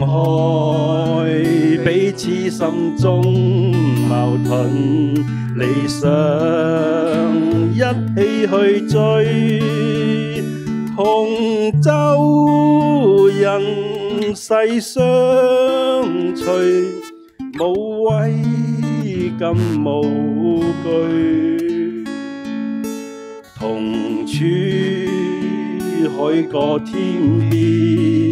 放開彼此心中矛盾，理想一起去追，同舟人世相隨，無畏更無懼，同處海角天邊。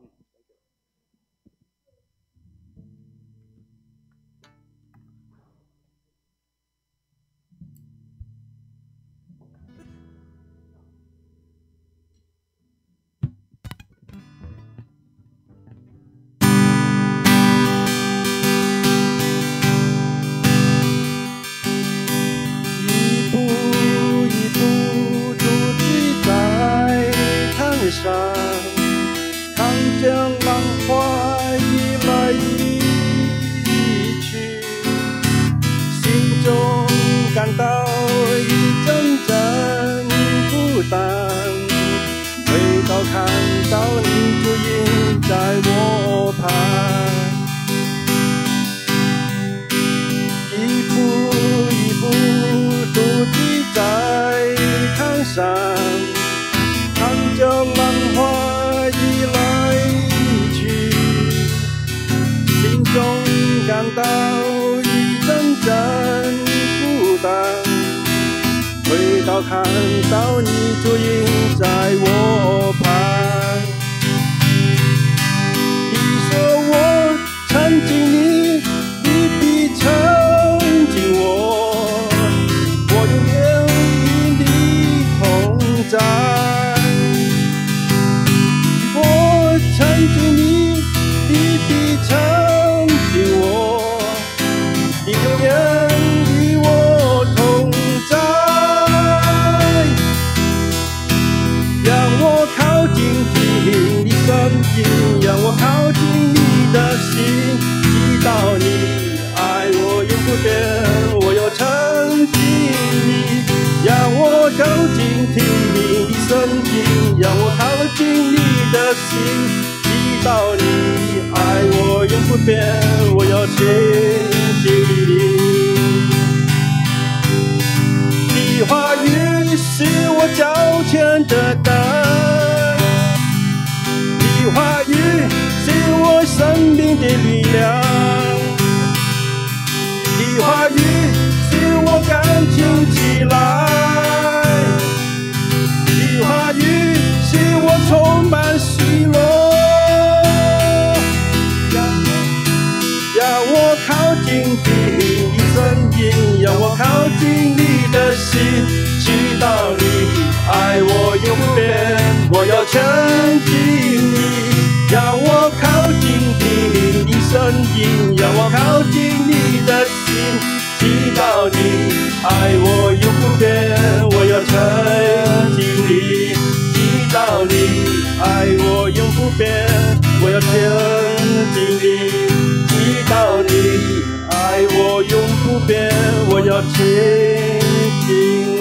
让我靠近听你声音，让我靠近你的心，祈祷你爱我永不变，我要沉心你。让我靠近听你声音，让我靠近你的心，祈祷你爱我永不变，我要亲。天的大，你花雨是我生命的力量，你花雨使我感情起来，你花雨使我充满希望，要我靠近你你声音，要我靠近你的心。祈祷你爱我永不变，我要亲近你，让我靠近听你声音，让我靠近你的心。祈祷你爱我永不变，我要亲近你。祈祷你爱我永不变，我要亲近你。祈祷你爱我永不变，我要亲近。